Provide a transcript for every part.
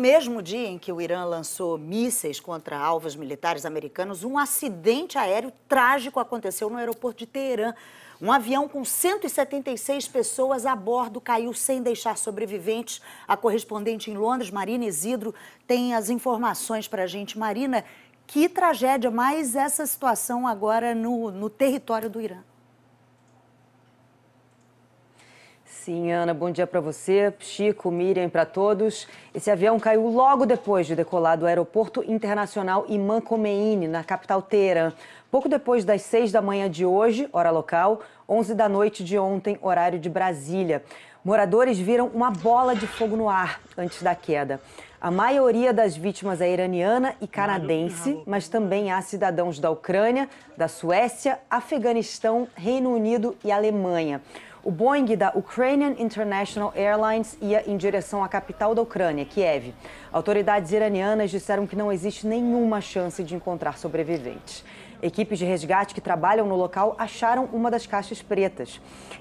mesmo dia em que o Irã lançou mísseis contra alvos militares americanos, um acidente aéreo trágico aconteceu no aeroporto de Teherã. Um avião com 176 pessoas a bordo caiu sem deixar sobreviventes. A correspondente em Londres, Marina Isidro, tem as informações para a gente. Marina, que tragédia, mais essa situação agora no, no território do Irã. sim, Ana. Bom dia para você, Chico, Miriam, para todos. Esse avião caiu logo depois de decolar do Aeroporto Internacional Imã Khomeini, na capital Teheran. Pouco depois das seis da manhã de hoje, hora local, onze da noite de ontem, horário de Brasília. Moradores viram uma bola de fogo no ar antes da queda. A maioria das vítimas é iraniana e canadense, mas também há cidadãos da Ucrânia, da Suécia, Afeganistão, Reino Unido e Alemanha. O Boeing da Ukrainian International Airlines ia em direção à capital da Ucrânia, Kiev. Autoridades iranianas disseram que não existe nenhuma chance de encontrar sobreviventes. Equipes de resgate que trabalham no local acharam uma das caixas pretas.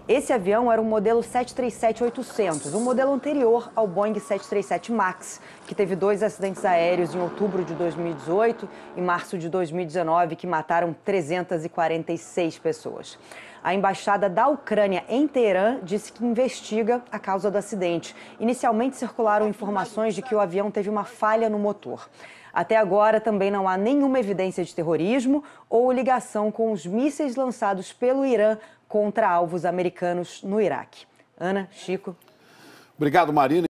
Esse avião era um modelo 737-800, um modelo anterior ao Boeing 737 MAX, que teve dois acidentes aéreos em outubro de 2018 e março de 2019, que mataram 346 pessoas. A embaixada da Ucrânia em Teherã disse que investiga a causa do acidente. Inicialmente circularam informações de que o avião teve uma falha no motor. Até agora também não há nenhuma evidência de terrorismo ou ligação com os mísseis lançados pelo Irã contra alvos americanos no Iraque. Ana, Chico. Obrigado, Marina.